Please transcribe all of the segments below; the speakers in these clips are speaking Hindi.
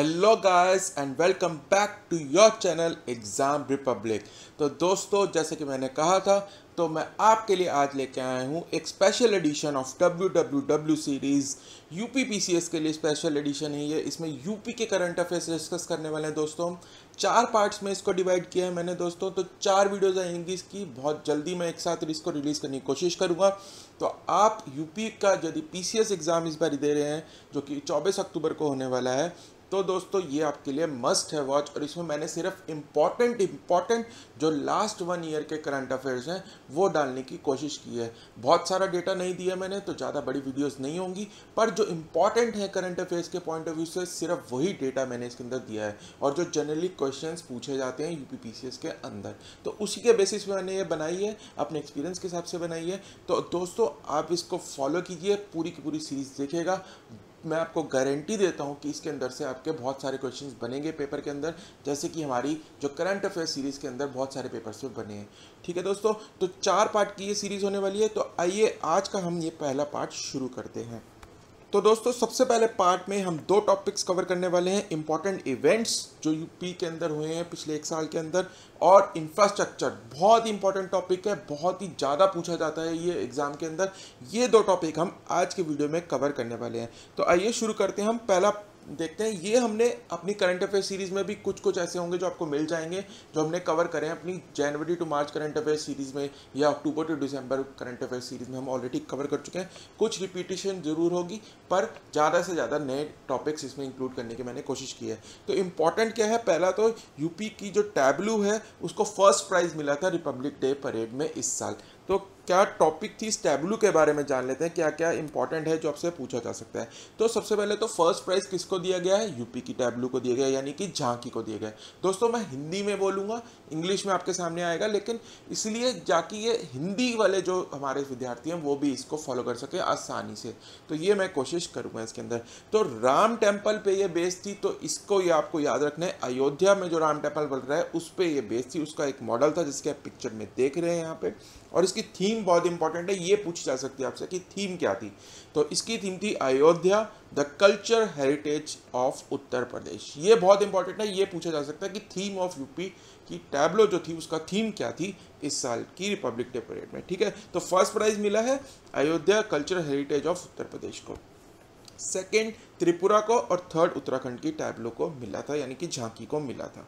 Hello guys and welcome back to your channel Exam Republic तो दोस्तों जैसे कि मैंने कहा था तो मैं आपके लिए आज लेके आया हूँ एक special edition of W W W series UP P के लिए स्पेशल एडिशन है ये इसमें यूपी के करंट अफेयर्स डिस्कस करने वाले हैं दोस्तों चार पार्ट्स में इसको डिवाइड किया है मैंने दोस्तों तो चार वीडियोज़ आएंगी इसकी बहुत जल्दी मैं एक साथ इसको रिलीज़ करने की कोशिश करूँगा तो आप यूपी का यदि पी एग्ज़ाम इस बार दे रहे हैं जो कि चौबीस अक्टूबर को होने वाला है तो दोस्तों ये आपके लिए मस्ट है वॉच और इसमें मैंने सिर्फ इम्पॉर्टेंट इम्पॉर्टेंट जो लास्ट वन ईयर के करंट अफेयर्स हैं वो डालने की कोशिश की है बहुत सारा डेटा नहीं दिया मैंने तो ज़्यादा बड़ी वीडियोस नहीं होंगी पर जो इम्पॉर्टेंट है करंट अफेयर्स के पॉइंट ऑफ व्यू से सिर्फ वही डेटा मैंने इसके अंदर दिया है और जो जनरली क्वेश्चन पूछे जाते हैं यू के अंदर तो उसी के बेसिस पर मैंने ये बनाई है अपने एक्सपीरियंस के हिसाब से बनाई है तो दोस्तों आप इसको फॉलो कीजिए पूरी की पूरी सीरीज़ देखेगा मैं आपको गारंटी देता हूँ कि इसके अंदर से आपके बहुत सारे क्वेश्चंस बनेंगे पेपर के अंदर जैसे कि हमारी जो करंट अफेयर सीरीज़ के अंदर बहुत सारे पेपर्स में बने हैं ठीक है दोस्तों तो चार पार्ट की ये सीरीज़ होने वाली है तो आइए आज का हम ये पहला पार्ट शुरू करते हैं तो दोस्तों सबसे पहले पार्ट में हम दो टॉपिक्स कवर करने वाले हैं इंपॉर्टेंट इवेंट्स जो यूपी के अंदर हुए हैं पिछले एक साल के अंदर और इंफ्रास्ट्रक्चर बहुत ही इंपॉर्टेंट टॉपिक है बहुत ही ज़्यादा पूछा जाता है ये एग्ज़ाम के अंदर ये दो टॉपिक हम आज के वीडियो में कवर करने वाले हैं तो आइए शुरू करते हैं हम पहला देखते हैं ये हमने अपनी करंट अफेयर सीरीज़ में भी कुछ कुछ ऐसे होंगे जो आपको मिल जाएंगे जो हमने कवर करें अपनी जनवरी टू मार्च करंट अफेयर सीरीज़ में या अक्टूबर टू दिसंबर करंट अफेयर सीरीज़ में हम ऑलरेडी कवर कर चुके हैं कुछ रिपीटेशन ज़रूर होगी पर ज़्यादा से ज़्यादा नए टॉपिक्स इसमें इंक्लूड करने की मैंने कोशिश की है तो इम्पॉर्टेंट क्या है पहला तो यूपी की जो टैबलू है उसको फर्स्ट प्राइज़ मिला था रिपब्लिक डे परेड में इस साल तो क्या टॉपिक थी इस टैबलू के बारे में जान लेते हैं क्या क्या इंपॉर्टेंट है जो आपसे पूछा जा सकता है तो सबसे पहले तो फर्स्ट प्राइज किसको दिया गया है यूपी की टैबलू को दिया गया यानी कि झांकी को दिया गया दोस्तों मैं हिंदी में बोलूँगा इंग्लिश में आपके सामने आएगा लेकिन इसलिए जाकि ये हिंदी वाले जो हमारे विद्यार्थी हैं वो भी इसको फॉलो कर सके आसानी से तो ये मैं कोशिश करूँगा इसके अंदर तो राम टेम्पल पर यह बेस थी तो इसको ये आपको याद रखना है अयोध्या में जो राम टेम्पल बन रहा है उस पर यह बेस थी उसका एक मॉडल था जिसके आप पिक्चर में देख रहे हैं यहाँ पर और इसकी थीम बहुत इंपॉर्टेंट है ये पूछी जा सकती है आपसे कि थीम क्या थी तो इसकी थीम थी Ayodhya the culture heritage of Uttar Pradesh ये बहुत इंपॉर्टेंट है ये पूछा जा सकता है कि थीम ऑफ यूपी की टैबलो जो थी उसका थीम क्या थी इस साल की रिपब्लिक डे परेड में ठीक है तो फर्स्ट प्राइज मिला है Ayodhya culture heritage of Uttar Pradesh को सेकेंड त्रिपुरा को और थर्ड उत्तराखंड की टैबलो को मिला था यानी कि झांकी को मिला था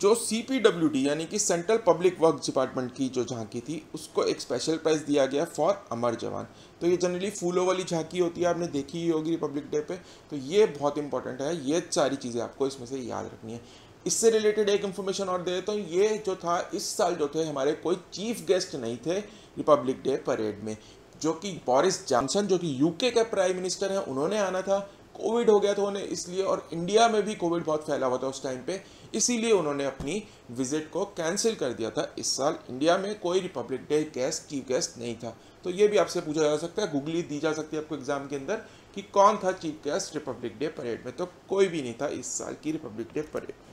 जो सी पी डब्ल्यू डी यानी कि सेंट्रल पब्लिक वर्क डिपार्टमेंट की जो झांकी थी उसको एक स्पेशल प्राइज दिया गया फॉर अमर जवान तो ये जनरली फूलों वाली झांकी होती है आपने देखी ही होगी रिपब्लिक डे पे तो ये बहुत इंपॉर्टेंट है ये सारी चीज़ें आपको इसमें से याद रखनी है इससे रिलेटेड एक इन्फॉर्मेशन और दे देता हूँ ये जो था इस साल जो थे हमारे कोई चीफ गेस्ट नहीं थे रिपब्लिक डे परेड में जो कि बोरिस जॉनसन जो कि यूके के प्राइम मिनिस्टर हैं उन्होंने आना था कोविड हो गया था उन्हें इसलिए और इंडिया में भी कोविड बहुत फैला हुआ था उस टाइम पे इसीलिए उन्होंने अपनी विजिट को कैंसिल कर दिया था इस साल इंडिया में कोई republic day guest chief guest नहीं था तो ये भी आपसे पूछा जा सकता है गूगली दी जा सकती है आपको एग्जाम के अंदर कि कौन था chief guest republic day parade में तो कोई भी नहीं था इस साल की रिपब्लिक डे परेड में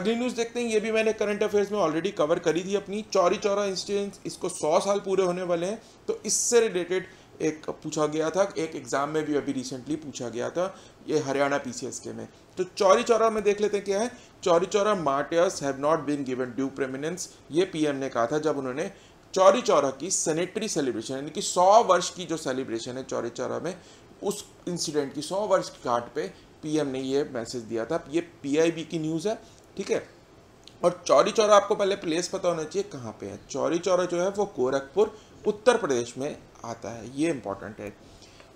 अगली न्यूज़ देखते हैं ये भी मैंने करंट अफेयर्स में ऑलरेडी कवर करी थी अपनी चौरी चौरा इंसिडेंट इसको सौ साल पूरे होने वाले हैं तो इससे रिलेटेड एक पूछा गया था एक एग्ज़ाम में भी अभी रिसेंटली पूछा गया था ये हरियाणा पीसीएस के में तो चौरी चौरा में देख लेते हैं क्या है Chauri Chaura martyrs have not been given due prominence ये पीएम ने कहा था जब उन्होंने चौरी चौरा की सेनेटरी सेलिब्रेशन यानी कि सौ वर्ष की जो सेलिब्रेशन है चौरी चौरा में उस इंसिडेंट की सौ वर्ष की घाट पे पीएम ने ये मैसेज दिया था ये पीआईबी की न्यूज़ है ठीक है और चौरी चौरा आपको पहले प्लेस पता होना चाहिए कहाँ पे है चौरी चौरा जो है वो गोरखपुर उत्तर प्रदेश में आता है ये इम्पॉर्टेंट है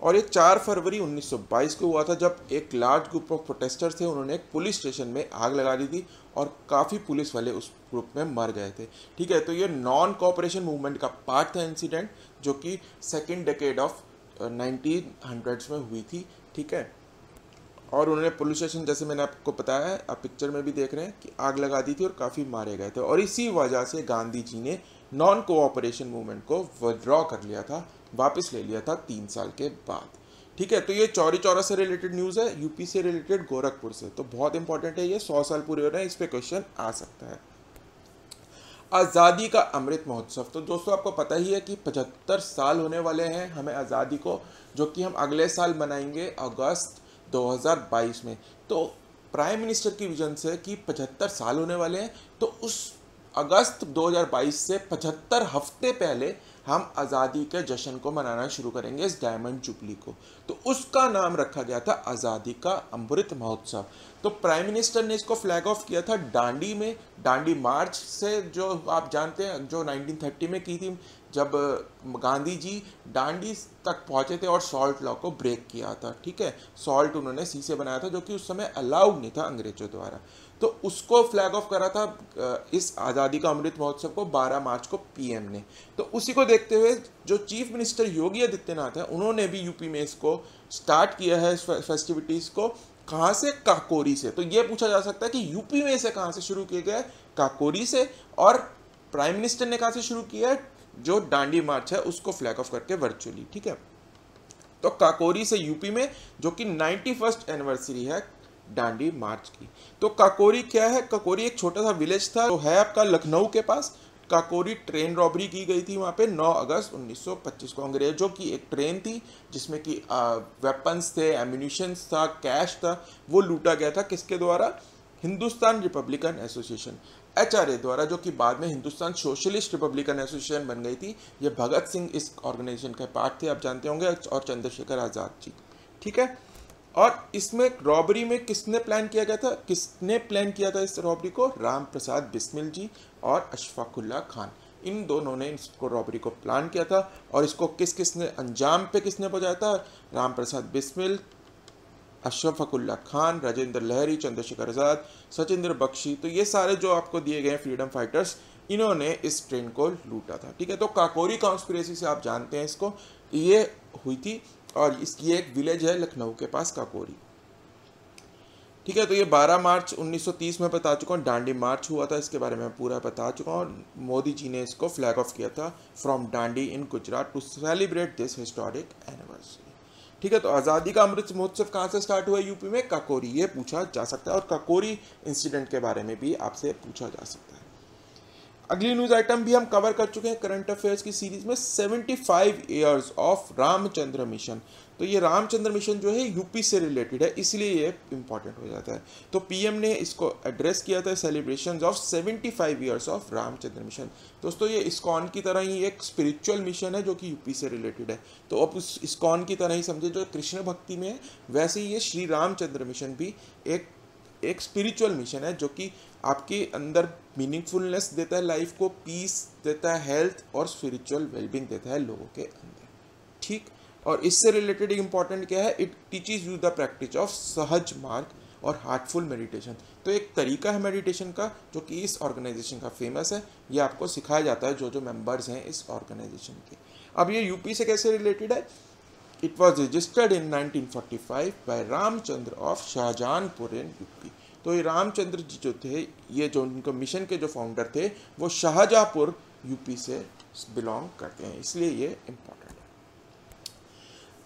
और ये 4 फरवरी 1922 को हुआ था जब एक लार्ज ग्रुप ऑफ प्रोटेस्टर्स थे उन्होंने एक पुलिस स्टेशन में आग लगा दी थी और काफ़ी पुलिस वाले उस ग्रुप में मर गए थे ठीक है तो ये नॉन कॉपरेशन मूवमेंट का पार्ट था इंसिडेंट जो कि second decade of nineteen hundreds में हुई थी ठीक है और उन्होंने पुलिस स्टेशन जैसे मैंने आपको बताया है आप पिक्चर में भी देख रहे हैं कि आग लगा दी थी और काफ़ी मारे गए थे और इसी वजह से गांधी जी ने नॉन कोऑपरेशन मूवमेंट को विड्रॉ कर लिया था वापस ले लिया था तीन साल के बाद ठीक है तो ये चौरी चौरा से रिलेटेड न्यूज़ है यूपी से रिलेटेड गोरखपुर से तो बहुत इंपॉर्टेंट है ये सौ साल पूरे हो रहे हैं इस पर क्वेश्चन आ सकता है आज़ादी का अमृत महोत्सव तो दोस्तों आपको पता ही है कि पचहत्तर साल होने वाले हैं हमें आज़ादी को जो कि हम अगले साल मनाएंगे अगस्त 2022 में तो प्राइम मिनिस्टर की विजन से कि पचहत्तर साल होने वाले हैं तो उस अगस्त 2022 से पचहत्तर हफ्ते पहले हम आज़ादी के जश्न को मनाना शुरू करेंगे इस डायमंड जुबली को तो उसका नाम रखा गया था आज़ादी का अमृत महोत्सव तो प्राइम मिनिस्टर ने इसको फ्लैग ऑफ किया था डांडी में डांडी मार्च से जो आप जानते हैं जो 1930 में की थी जब गांधी जी डांडी तक पहुंचे थे और सॉल्ट लॉ को ब्रेक किया था ठीक है सॉल्ट उन्होंने सी से बनाया था जो कि उस समय अलाउड नहीं था अंग्रेजों द्वारा तो उसको फ्लैग ऑफ करा था इस आज़ादी का अमृत महोत्सव को 12 मार्च को पीएम ने तो उसी को देखते हुए जो चीफ मिनिस्टर योगी आदित्यनाथ है उन्होंने भी यूपी में इसको स्टार्ट किया है फेस्टिविटीज़ को कहाँ से काकोरी से तो ये पूछा जा सकता है कि यूपी में इसे कहाँ से शुरू किया गया काकोरी से और प्राइम मिनिस्टर ने कहाँ से शुरू किया है जो डांडी मार्च है उसको फ्लैग ऑफ करके वर्चुअली ठीक है तो काकोरी से यूपी में जो कि नाइन्टी फर्स्ट एनिवर्सरी है डांडी मार्च की तो काकोरी क्या है काकोरी एक छोटा सा विलेज था तो है आपका लखनऊ के पास काकोरी ट्रेन रॉबरी की गई थी वहाँ पे 9 अगस्त 1925 को अंग्रेजों की एक ट्रेन थी जिसमें कि वेपन्स थे एम्यूनिशंस था कैश था वो लूटा गया था किसके द्वारा हिंदुस्तान रिपब्लिकन एसोसिएशन एच द्वारा जो कि बाद में हिंदुस्तान सोशलिस्ट रिपब्लिकन एसोसिएशन बन गई थी ये भगत सिंह इस ऑर्गेनाइजेशन का पार्ट थे आप जानते होंगे और चंद्रशेखर आज़ाद जी ठीक है और इसमें रॉबरी में किसने प्लान किया गया था किसने प्लान किया था इस रॉबरी को राम प्रसाद बिस्मिल जी और अशफाकुल्ला खान इन दोनों ने इसको रॉबरी को प्लान किया था और इसको किस किसने अंजाम पे किसने पहुंचाया था राम प्रसाद बिस्मिल अशरफ अकुल्ला खान राजेंद्र लहरी चंद्रशेखर आज़ाद सचिंद्र बख्शी तो ये सारे जो आपको दिए गए फ्रीडम फाइटर्स इन्होंने इस ट्रेन को लूटा था ठीक है तो काकोरी कॉन्स्परेसी से आप जानते हैं इसको ये हुई थी और इसकी एक विलेज है लखनऊ के पास काकोरी ठीक है तो ये 12 मार्च 1930 में बता चुका हूँ डांडी मार्च हुआ था इसके बारे में पूरा बता चुका हूँ मोदी जी ने इसको फ्लैग ऑफ किया था from Dandi in Gujarat to celebrate this historic anniversary ठीक है तो आज़ादी का अमृत महोत्सव कहाँ से स्टार्ट हुआ यूपी में काकोरी ये पूछा जा सकता है और ककोरी इंसिडेंट के बारे में भी आपसे पूछा जा सकता है अगली न्यूज आइटम भी हम कवर कर चुके हैं करंट अफेयर्स की सीरीज में 75 इयर्स ऑफ रामचंद्र मिशन तो ये रामचंद्र मिशन जो है यूपी से रिलेटेड है इसलिए ये इम्पॉर्टेंट हो जाता है तो पीएम ने इसको एड्रेस किया था celebration of 75 five years of Ramchandra mission दोस्तों ये इस्कॉन की तरह ही एक स्पिरिचुअल मिशन है जो कि यूपी से रिलेटेड है तो अब उस इस्कॉन की तरह ही समझे जो कृष्ण भक्ति में है वैसे ही ये श्री रामचंद्र मिशन भी एक एक स्पिरिचुअल मिशन है जो कि आपके अंदर मीनिंगफुलनेस देता है लाइफ को पीस देता है हेल्थ और स्पिरिचुअल वेलबिंग देता है लोगों के अंदर ठीक और इससे रिलेटेड इंपॉर्टेंट क्या है it teaches you the practice of Sahaj Marg और हार्टफुल मेडिटेशन तो एक तरीका है मेडिटेशन का जो कि इस ऑर्गेनाइजेशन का फेमस है ये आपको सिखाया जाता है जो जो मेंबर्स हैं इस ऑर्गेनाइजेशन के अब ये यूपी से कैसे रिलेटेड है it was registered in 1945 by Ramchandra of Shahjahanpur in UP तो ये रामचंद्र जी जो थे ये जो उनको मिशन के जो फाउंडर थे वो शाहजहाँपुर यूपी से बिलोंग करते हैं इसलिए ये इम्पोर्टेंट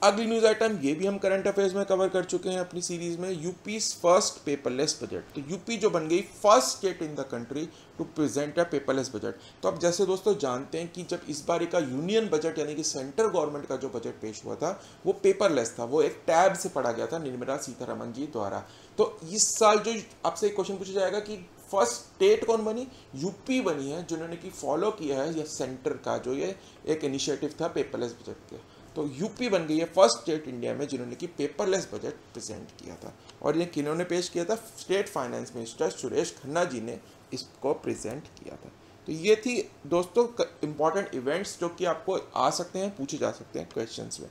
अगली न्यूज़ आइटम ये भी हम करंट अफेयर्स में कवर कर चुके हैं अपनी सीरीज में यूपी फर्स्ट पेपरलेस बजट तो यूपी जो बन गई first state in the country to present a paperless budget तो अब जैसे दोस्तों जानते हैं कि जब इस बार का यूनियन बजट यानी कि सेंट्रल गवर्नमेंट का जो बजट पेश हुआ था वो पेपरलेस था वो एक टैब से पढ़ा गया था निर्मला सीतारमन जी द्वारा तो इस साल जो आपसे एक क्वेश्चन पूछा जाएगा कि फर्स्ट स्टेट कौन बनी यूपी बनी है जिन्होंने कि फॉलो किया है यह सेंटर का जो ये एक इनिशिएटिव था पेपरलेस बजट के तो यूपी बन गई है फर्स्ट स्टेट इंडिया में जिन्होंने कि पेपरलेस बजट प्रेजेंट किया था और ये किन्होंने पेश किया था state finance minister Suresh Khanna ji ने इसको प्रेजेंट किया था तो ये थी दोस्तों इंपॉर्टेंट इवेंट्स जो कि आपको आ सकते हैं पूछे जा सकते हैं क्वेश्चन में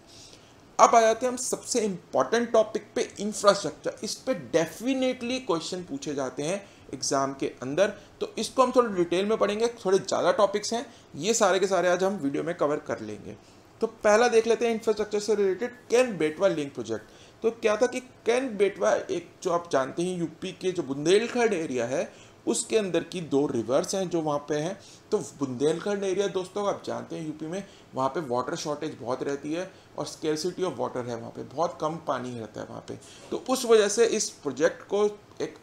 अब आ जाते हैं हम सबसे इंपॉर्टेंट टॉपिक पे इंफ्रास्ट्रक्चर इस पर डेफिनेटली क्वेश्चन पूछे जाते हैं एग्जाम के अंदर तो इसको हम थोड़ा डिटेल में पढ़ेंगे थोड़े ज़्यादा टॉपिक्स हैं ये सारे के सारे आज हम वीडियो में कवर कर लेंगे तो पहला देख लेते हैं इंफ्रास्ट्रक्चर से related Ken Betwa link project तो क्या था कि कैन बेटवा एक जो आप जानते हैं यूपी के जो बुंदेलखंड एरिया है उसके अंदर की दो रिवर्स हैं जो वहाँ पे हैं तो बुंदेलखंड एरिया दोस्तों आप जानते हैं यूपी में वहाँ पे वाटर शॉर्टेज बहुत रहती है और स्केरसिटी ऑफ वाटर है वहाँ पे बहुत कम पानी रहता है वहाँ पे तो उस वजह से इस प्रोजेक्ट को एक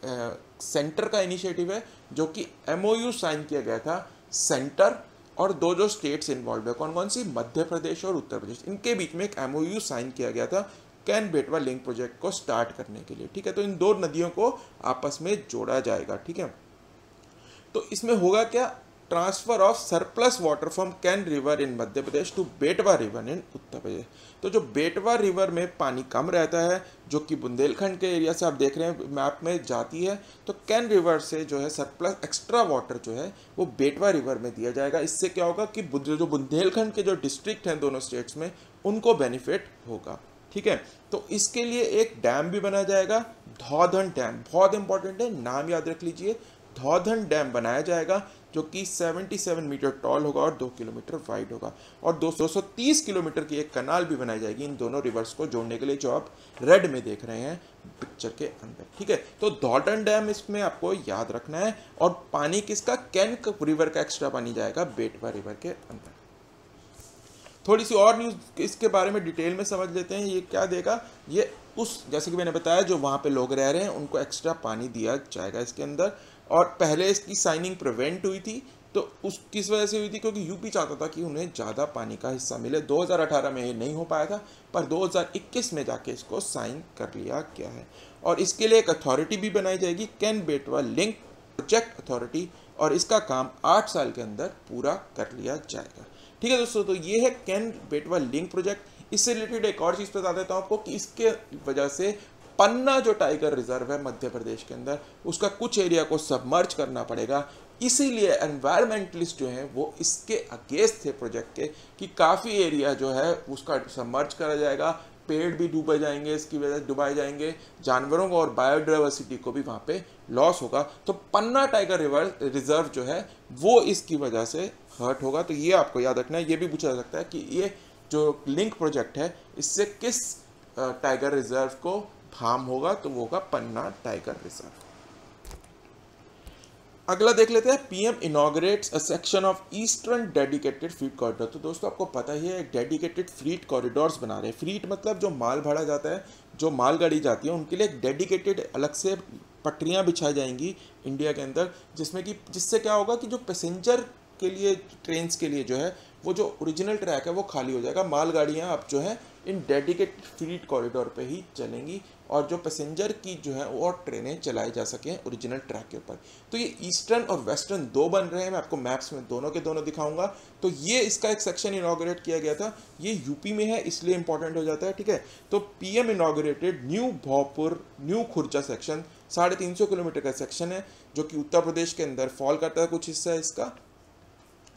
सेंटर का इनिशिएटिव है जो कि एम साइन किया गया था सेंटर और दो जो स्टेट्स इन्वॉल्व है कौन कौन सी मध्य प्रदेश और उत्तर प्रदेश इनके बीच में एक एम साइन किया गया था कैन बेटवा लिंक प्रोजेक्ट को स्टार्ट करने के लिए ठीक है तो इन दो नदियों को आपस में जोड़ा जाएगा ठीक है तो इसमें होगा क्या transfer of surplus water from Ken river in Madhya Pradesh to Betwa river in Uttar Pradesh तो जो बेटवा रिवर में पानी कम रहता है जो कि बुंदेलखंड के एरिया से आप देख रहे हैं मैप में जाती है तो कैन रिवर से जो है सरप्लस एक्स्ट्रा वाटर जो है वो बेटवा रिवर में दिया जाएगा इससे क्या होगा कि जो बुंदेलखंड के जो डिस्ट्रिक्ट हैं दोनों स्टेट्स में उनको बेनिफिट होगा ठीक है तो इसके लिए एक डैम भी बनाया जाएगा धौधन डैम बहुत इंपॉर्टेंट है नाम याद रख लीजिए धौधन डैम बनाया जाएगा जो कि 77 मीटर टॉल होगा और 2 किलोमीटर वाइड होगा और 230 किलोमीटर की एक कनाल भी बनाई जाएगी इन दोनों रिवर्स को जोड़ने के लिए जो आप रेड में देख रहे हैं पिक्चर के अंदर ठीक है तो धौटन डैम इसमें आपको याद रखना है और पानी किसका कैनक रिवर का एक्स्ट्रा पानी जाएगा बेटवा रिवर के अंदर थोड़ी सी और न्यूज़ इसके बारे में डिटेल में समझ लेते हैं ये क्या देगा ये उस जैसे कि मैंने बताया जो वहाँ पे लोग रह रहे हैं उनको एक्स्ट्रा पानी दिया जाएगा इसके अंदर और पहले इसकी साइनिंग प्रिवेंट हुई थी तो उस किस वजह से हुई थी क्योंकि यूपी चाहता था कि उन्हें ज़्यादा पानी का हिस्सा मिले 2018 में ये नहीं हो पाया था पर 2021 में जाके इसको साइन कर लिया गया है और इसके लिए एक अथॉरिटी भी बनाई जाएगी can Betwa link project authority और इसका काम आठ साल के अंदर पूरा कर लिया जाएगा ठीक है दोस्तों तो ये है कैन बेटवा लिंक प्रोजेक्ट इससे रिलेटेड एक और चीज़ बता देता हूँ आपको कि इसके वजह से पन्ना जो टाइगर रिजर्व है मध्य प्रदेश के अंदर उसका कुछ एरिया को सबमर्ज करना पड़ेगा इसीलिए एनवायरमेंटलिस्ट जो हैं वो इसके अगेंस्ट थे प्रोजेक्ट के कि काफ़ी एरिया जो है उसका सबमर्ज करा जाएगा पेड़ भी डूबे जाएंगे इसकी वजह से डुबाए जाएंगे जानवरों को और बायोडाइवर्सिटी को भी वहाँ पे लॉस होगा तो पन्ना टाइगर रिवर रिजर्व जो है वो इसकी वजह से हर्ट होगा तो ये आपको याद रखना है ये भी पूछा जा सकता है कि ये जो लिंक प्रोजेक्ट है इससे किस टाइगर रिजर्व को फार्म होगा तो वो होगा पन्ना टाइगर रिजर्व अगला देख लेते हैं PM inaugurate a section of eastern dedicated freight corridor तो दोस्तों आपको पता ही है डेडिकेटेड फ्रीट कॉरिडोर्स बना रहे हैं फ्रीट मतलब जो माल भाड़ा जाता है जो मालगाड़ी जाती है उनके लिए एक डेडिकेटेड अलग से पटरियाँ बिछाई जाएंगी इंडिया के अंदर जिसमें कि जिससे क्या होगा कि जो पैसेंजर के लिए ट्रेन के लिए जो है वो जो ओरिजिनल ट्रैक है वो खाली हो जाएगा मालगाड़ियाँ अब जो है इन डेडिकेटेड फ्रीट कॉरिडोर पर ही चलेंगी और जो पैसेंजर की जो है वो ट्रेनें चलाई जा सकें ओरिजिनल ट्रैक के ऊपर तो ये ईस्टर्न और वेस्टर्न दो बन रहे हैं मैं आपको मैप्स में दोनों के दोनों दिखाऊंगा तो ये इसका एक सेक्शन इनाग्रेट किया गया था ये यूपी में है इसलिए इंपॉर्टेंट हो जाता है ठीक है तो पीएम एम new Bhaupur new Khurja section साढ़े तीन सौ किलोमीटर का सेक्शन है जो कि उत्तर प्रदेश के अंदर फॉल करता है कुछ हिस्सा है इसका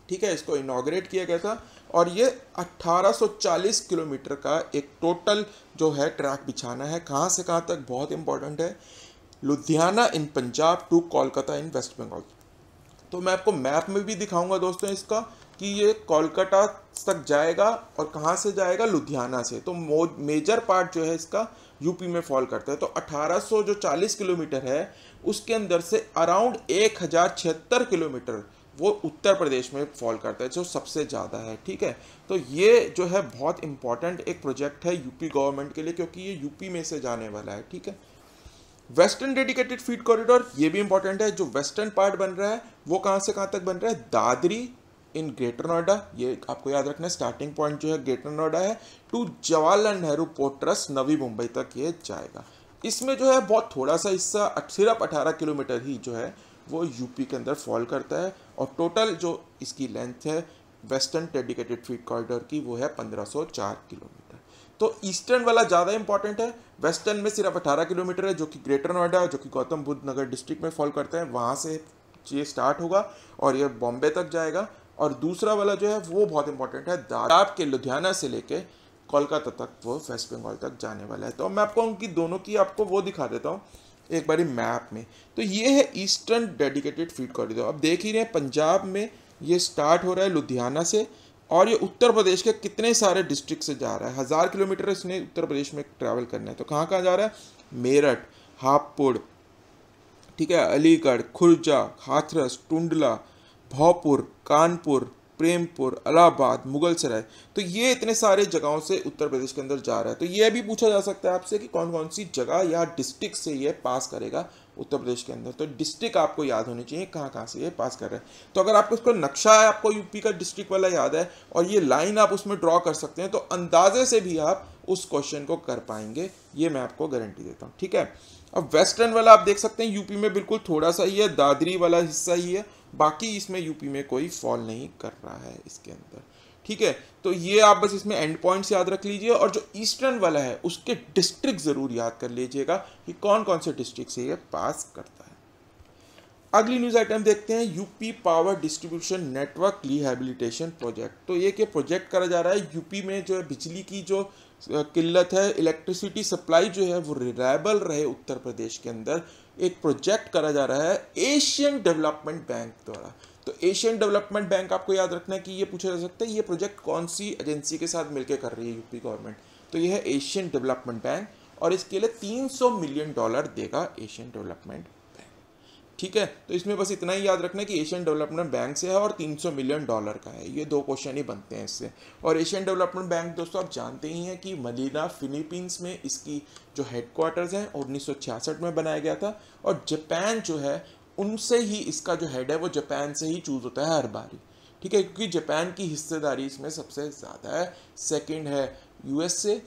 ठीक है इसको इनाग्रेट किया गया था और ये 1840 किलोमीटर का एक टोटल जो है ट्रैक बिछाना है कहाँ से कहाँ तक बहुत इंपॉर्टेंट है Ludhiana in Punjab to Kolkata in West Bengal तो मैं आपको मैप में भी दिखाऊंगा दोस्तों इसका कि ये कोलकाता तक जाएगा और कहाँ से जाएगा लुधियाना से तो मेजर पार्ट जो है इसका यूपी में फॉल करता है तो 1800 जो 40 किलोमीटर है उसके अंदर से अराउंड एक किलोमीटर वो उत्तर प्रदेश में फॉल करता है जो सबसे ज़्यादा है ठीक है तो ये जो है बहुत इंपॉर्टेंट एक प्रोजेक्ट है यूपी गवर्नमेंट के लिए क्योंकि ये यूपी में से जाने वाला है ठीक है वेस्टर्न डेडिकेटेड फीड कॉरिडोर ये भी इंपॉर्टेंट है जो वेस्टर्न पार्ट बन रहा है वो कहाँ से कहाँ तक बन रहा है दादरी इन ग्रेटर नोएडा ये आपको याद रखना है स्टार्टिंग पॉइंट जो है ग्रेटर नोएडा है टू जवाहरलाल नेहरू पोर्ट्रस नवी मुंबई तक ये जाएगा इसमें जो है बहुत थोड़ा सा हिस्सा सिर्फ अठारह किलोमीटर ही जो है वो यूपी के अंदर फॉल करता है और टोटल जो इसकी लेंथ है वेस्टर्न डेडिकेटेड फीड कॉरिडोर की वो है 1504 किलोमीटर तो ईस्टर्न वाला ज़्यादा इंपॉर्टेंट है वेस्टर्न में सिर्फ 18 किलोमीटर है जो कि ग्रेटर नोएडा जो कि गौतम बुद्ध नगर डिस्ट्रिक्ट में फॉल करते हैं वहाँ से ये स्टार्ट होगा और ये बॉम्बे तक जाएगा और दूसरा वाला जो है वो बहुत इंपॉर्टेंट है दादाब के लुधियाना से लेके कोलकाता तक वो वेस्ट बंगाल तक जाने वाला है तो मैं आपको उनकी दोनों की आपको वो दिखा देता हूँ एक बारी मैप में तो ये है ईस्टर्न डेडिकेटेड फीड कॉरिडोर अब देख ही रहे हैं पंजाब में ये स्टार्ट हो रहा है लुधियाना से और ये उत्तर प्रदेश के कितने सारे डिस्ट्रिक्ट से जा रहा है हज़ार किलोमीटर इसने उत्तर प्रदेश में ट्रैवल करना है तो कहाँ कहाँ जा रहा है मेरठ हापुड़ ठीक है अलीगढ़ खुर्जा हाथरस टुंडला भौपुर कानपुर प्रेमपुर अलाहाबाद मुगलसराय तो ये इतने सारे जगहों से उत्तर प्रदेश के अंदर जा रहा है तो ये भी पूछा जा सकता है आपसे कि कौन कौन सी जगह या डिस्ट्रिक्ट से ये पास करेगा उत्तर प्रदेश के अंदर तो डिस्ट्रिक्ट आपको याद होनी चाहिए कहाँ कहाँ से ये पास कर रहा है तो अगर आपको उसका नक्शा है आपको यूपी का डिस्ट्रिक्ट वाला याद है और ये लाइन आप उसमें ड्रॉ कर सकते हैं तो अंदाजे से भी आप उस क्वेश्चन को कर पाएंगे ये मैं आपको गारंटी देता हूँ ठीक है अब वेस्टर्न वाला आप देख सकते हैं यूपी में बिल्कुल थोड़ा सा ही है दादरी वाला हिस्सा ही है बाकी इसमें यूपी में कोई फॉल नहीं कर रहा है इसके अंदर ठीक है तो ये आप बस इसमें एंड पॉइंट्स याद रख लीजिए और जो ईस्टर्न वाला है उसके डिस्ट्रिक्ट ज़रूर याद कर लीजिएगा कि कौन कौन से डिस्ट्रिक्ट से ये पास करता है अगली न्यूज़ आइटम देखते हैं UP power distribution network rehabilitation project तो ये क्या प्रोजेक्ट करा जा रहा है यूपी में जो है बिजली की जो किल्लत है इलेक्ट्रिसिटी सप्लाई जो है वो रिलायबल रहे उत्तर प्रदेश के अंदर एक प्रोजेक्ट करा जा रहा है एशियन डेवलपमेंट बैंक द्वारा तो एशियन डेवलपमेंट बैंक आपको याद रखना है कि ये पूछा जा सकता है ये प्रोजेक्ट कौन सी एजेंसी के साथ मिलकर कर रही है यूपी गवर्नमेंट तो ये है एशियन डेवलपमेंट बैंक और इसके लिए 300 मिलियन डॉलर देगा एशियन डेवलपमेंट ठीक है तो इसमें बस इतना ही याद रखना कि एशियन डेवलपमेंट बैंक से है और 300 मिलियन डॉलर का है ये दो क्वेश्चन ही बनते हैं इससे और एशियन डेवलपमेंट बैंक दोस्तों आप जानते ही हैं कि मलीना फिलीपींस में इसकी जो हेडक्वार्टर्स हैं उन्नीस में बनाया गया था और जापान जो है उनसे ही इसका जो हेड है वो जापान से ही चूज़ होता है हर बारी ठीक है क्योंकि जापान की हिस्सेदारी इसमें सबसे ज़्यादा है सेकेंड है यूएसए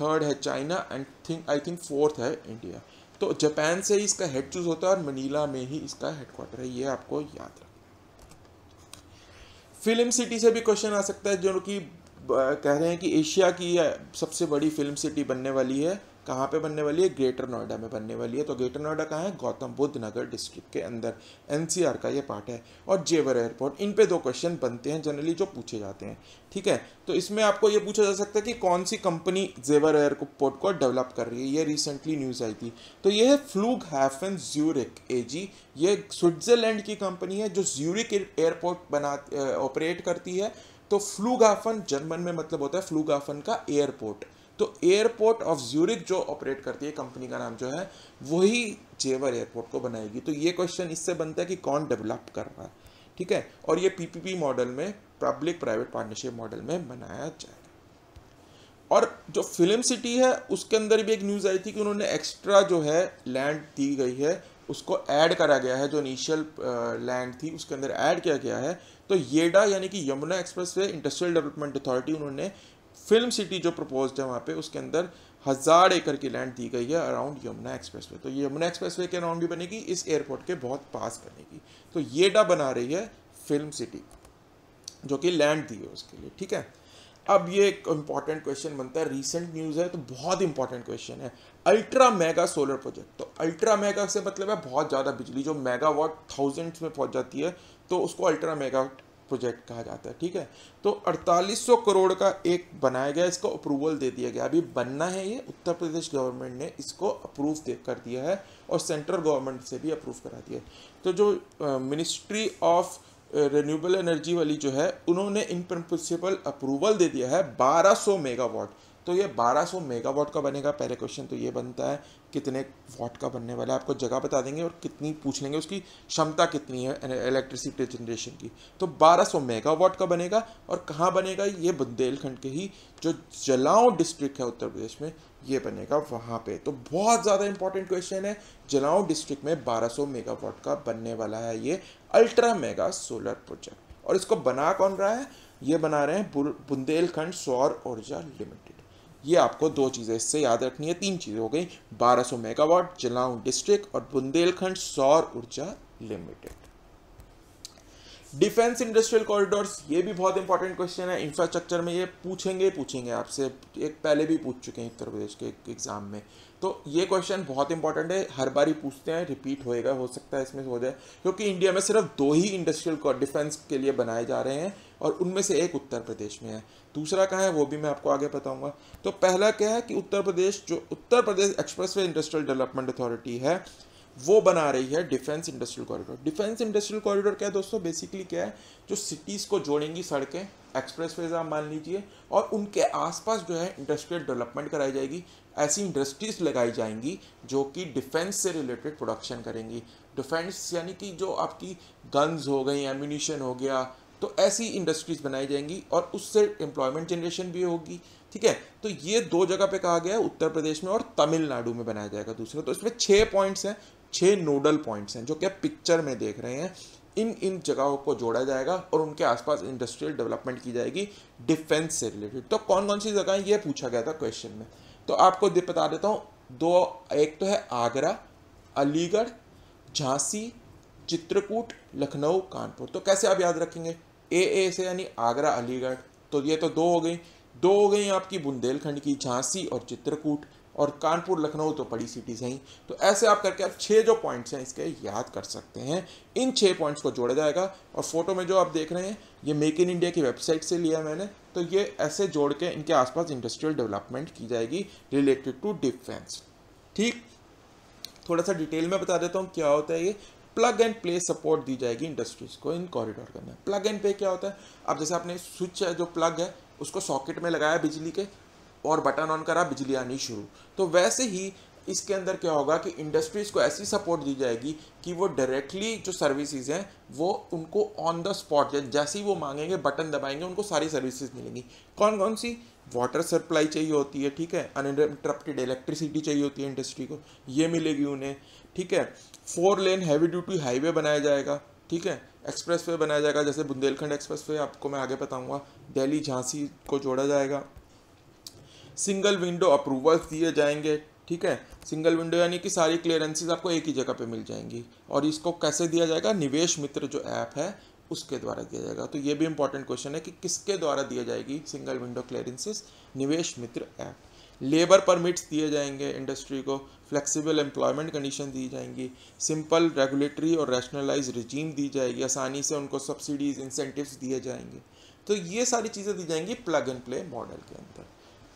थर्ड है China and think I think fourth है इंडिया तो जापान से ही इसका हेड चूज़ होता है और मनीला में ही इसका हेडक्वार्टर है ये आपको याद रख फिल्म सिटी से भी क्वेश्चन आ सकता है जो कि कह रहे हैं कि एशिया की सबसे बड़ी फिल्म सिटी बनने वाली है कहाँ पे बनने वाली है ग्रेटर नोएडा में बनने वाली है तो ग्रेटर नोएडा कहाँ है गौतम बुद्ध नगर डिस्ट्रिक्ट के अंदर एनसीआर का ये पार्ट है और जेवर एयरपोर्ट इन पे दो क्वेश्चन बनते हैं जनरली जो पूछे जाते हैं ठीक है तो इसमें आपको ये पूछा जा सकता है कि कौन सी कंपनी जेवर एयरपोर्ट को डेवलप कर रही है ये रिसेंटली न्यूज़ आई थी तो ये है फ्लूग हैफन ज्यूरिक ए ये स्विट्जरलैंड की कंपनी है जो ज्यूरिक एयरपोर्ट बना ऑपरेट करती है तो फ्लूगाफन जर्मन में मतलब होता है फ्लूगाफन का एयरपोर्ट तो एयरपोर्ट ऑफ ज्यूरिक जो ऑपरेट करती है कंपनी का नाम जो है वही जेवर एयरपोर्ट को बनाएगी तो ये क्वेश्चन इससे बनता है कि कौन डेवलप कर रहा है ठीक है और ये पीपीपी मॉडल में पब्लिक प्राइवेट पार्टनरशिप मॉडल में बनाया जाएगा और जो फिल्म सिटी है उसके अंदर भी एक न्यूज़ आई थी कि उन्होंने एक्स्ट्रा जो है लैंड दी गई है उसको ऐड करा गया है जो इनिशियल लैंड थी उसके अंदर ऐड किया गया है तो येडा यानी कि Yamuna expressway industrial development authority उन्होंने फिल्म सिटी जो प्रपोज है वहाँ पे उसके अंदर हज़ार एकड़ की लैंड दी गई है अराउंड यमुना एक्सप्रेस वे तो ये यमुना एक्सप्रेस वे के अराउंड भी बनेगी इस एयरपोर्ट के बहुत पास बनेगी तो ये डा बना रही है फिल्म सिटी जो कि लैंड दी है उसके लिए ठीक है अब ये एक इम्पॉर्टेंट क्वेश्चन बनता है रीसेंट न्यूज़ है तो बहुत इंपॉर्टेंट क्वेश्चन है अल्ट्रा मेगा सोलर प्रोजेक्ट तो अल्ट्रा मेगा से मतलब है बहुत ज़्यादा बिजली जो मेगावाट थाउजेंड्स में पहुंच जाती है तो उसको अल्ट्रा मेगा प्रोजेक्ट कहा जाता है ठीक है तो 4800 करोड़ का एक बनाया गया इसको अप्रूवल दे दिया गया अभी बनना है ये उत्तर प्रदेश गवर्नमेंट ने इसको अप्रूव दे कर दिया है और सेंट्रल गवर्नमेंट से भी अप्रूव करा दिया है तो जो मिनिस्ट्री ऑफ रिन्यूएबल एनर्जी वाली जो है उन्होंने इन प्रिंसिपल अप्रूवल दे दिया है बारह मेगावाट तो ये 1200 मेगावाट का बनेगा पहले क्वेश्चन तो ये बनता है कितने वाट का बनने वाला है आपको जगह बता देंगे और कितनी पूछ लेंगे उसकी क्षमता कितनी है इलेक्ट्रिसिटी जनरेशन की तो 1200 मेगावाट का बनेगा और कहाँ बनेगा ये बुंदेलखंड के ही जो जलाओं डिस्ट्रिक्ट है उत्तर प्रदेश में ये बनेगा वहाँ पे तो बहुत ज़्यादा इंपॉर्टेंट क्वेश्चन है जलाओं डिस्ट्रिक्ट में 1200 मेगावाट का बनने वाला है ये अल्ट्रा मेगा सोलर प्रोजेक्ट और इसको बना कौन रहा है ये बना रहे हैं बुंदेलखंड सौर ऊर्जा लिमिटेड ये आपको दो चीज़ें इससे याद रखनी है तीन चीज़ें हो गई 1200 मेगावाट जलाऊं डिस्ट्रिक्ट और बुंदेलखंड सौर ऊर्जा लिमिटेड डिफेंस इंडस्ट्रियल कॉरिडोर्स ये भी बहुत इंपॉर्टेंट क्वेश्चन है इंफ्रास्ट्रक्चर में ये पूछेंगे पूछेंगे आपसे एक पहले भी पूछ चुके हैं उत्तर प्रदेश के एग्जाम में तो ये क्वेश्चन बहुत इंपॉर्टेंट है हर बार ही पूछते हैं रिपीट होएगा हो सकता है इसमें हो जाए क्योंकि इंडिया में सिर्फ दो ही इंडस्ट्रियल डिफेंस के लिए बनाए जा रहे हैं और उनमें से एक उत्तर प्रदेश में है दूसरा कहाँ है वो भी मैं आपको आगे बताऊंगा तो पहला क्या है कि उत्तर प्रदेश जो Uttar Pradesh way industrial development authority है वो बना रही है defence industrial corridor defence industrial corridor क्या है दोस्तों बेसिकली क्या है जो सिटीज़ को जोड़ेंगी सड़कें एक्सप्रेस वेज आप मान लीजिए और उनके आसपास जो है इंडस्ट्रियल डेवलपमेंट कराई जाएगी ऐसी इंडस्ट्रीज लगाई जाएंगी जो कि डिफेंस से रिलेटेड प्रोडक्शन करेंगी डिफेंस यानी कि जो आपकी गन्स हो गई एम्यूनिशन हो गया तो ऐसी इंडस्ट्रीज बनाई जाएंगी और उससे एम्प्लॉयमेंट जनरेशन भी होगी ठीक है तो ये दो जगह पे कहा गया है उत्तर प्रदेश में और तमिलनाडु में बनाया जाएगा दूसरा तो इसमें छः पॉइंट्स हैं छः नोडल पॉइंट्स हैं जो कि आप पिक्चर में देख रहे हैं इन इन जगहों को जोड़ा जाएगा और उनके आसपास इंडस्ट्रियल डेवलपमेंट की जाएगी डिफेंस से रिलेटेड तो कौन कौन सी जगह ये पूछा गया था क्वेश्चन में तो आपको बता देता हूँ दो एक तो है आगरा अलीगढ़ झांसी चित्रकूट लखनऊ कानपुर तो कैसे आप याद रखेंगे ए ए से यानी आगरा अलीगढ़ तो ये तो दो हो गई दो हो गई आपकी बुंदेलखंड की झांसी और चित्रकूट और कानपुर लखनऊ तो बड़ी सिटीज़ हैं तो ऐसे आप करके आप छः जो पॉइंट्स हैं इसके याद कर सकते हैं इन छः पॉइंट्स को जोड़ा जाएगा और फोटो में जो आप देख रहे हैं ये मेक इन इंडिया की वेबसाइट से लिया मैंने तो ये ऐसे जोड़ के इनके आसपास इंडस्ट्रियल डेवलपमेंट की जाएगी रिलेटेड टू डिफेंस ठीक थोड़ा सा डिटेल में बता देता हूँ क्या होता है ये प्लग एंड प्ले सपोर्ट दी जाएगी इंडस्ट्रीज को इन कॉरिडोर के अंदर प्लग एंड प्ले क्या होता है अब जैसे आपने स्विच जो प्लग है उसको सॉकेट में लगाया बिजली के और बटन ऑन करा बिजली आनी शुरू तो वैसे ही इसके अंदर क्या होगा कि इंडस्ट्रीज़ को ऐसी सपोर्ट दी जाएगी कि वो डायरेक्टली जो सर्विसेज हैं वो उनको ऑन द स्पॉट जैसे ही वो मांगेंगे बटन दबाएंगे उनको सारी सर्विसेज मिलेंगी कौन कौन सी वाटर सप्लाई चाहिए होती है ठीक है अनइंटरप्टेड इलेक्ट्रिसिटी चाहिए होती है इंडस्ट्री को ये मिलेगी उन्हें ठीक है four lane heavy duty highway बनाया जाएगा ठीक है एक्सप्रेस वे बनाया जाएगा जैसे बुंदेलखंड एक्सप्रेस वे आपको मैं आगे बताऊंगा दिल्ली झांसी को जोड़ा जाएगा सिंगल विंडो अप्रूवल्स दिए जाएंगे ठीक है सिंगल विंडो यानी कि सारी क्लियरेंसेज आपको एक ही जगह पे मिल जाएंगी और इसको कैसे दिया जाएगा निवेश मित्र जो ऐप है उसके द्वारा दिया जाएगा तो ये भी इंपॉर्टेंट क्वेश्चन है कि किसके द्वारा दिया जाएगी सिंगल विंडो क्लियरेंसेज निवेश मित्र ऐप लेबर परमिट्स दिए जाएंगे इंडस्ट्री को फ्लेक्सिबल एम्प्लॉयमेंट कंडीशन दी जाएंगी सिंपल रेगुलेटरी और रैशनलाइज रिजीम दी जाएगी आसानी से उनको सब्सिडीज इंसेंटिव्स दिए जाएंगे तो ये सारी चीज़ें दी जाएंगी प्लग एंड प्ले मॉडल के अंदर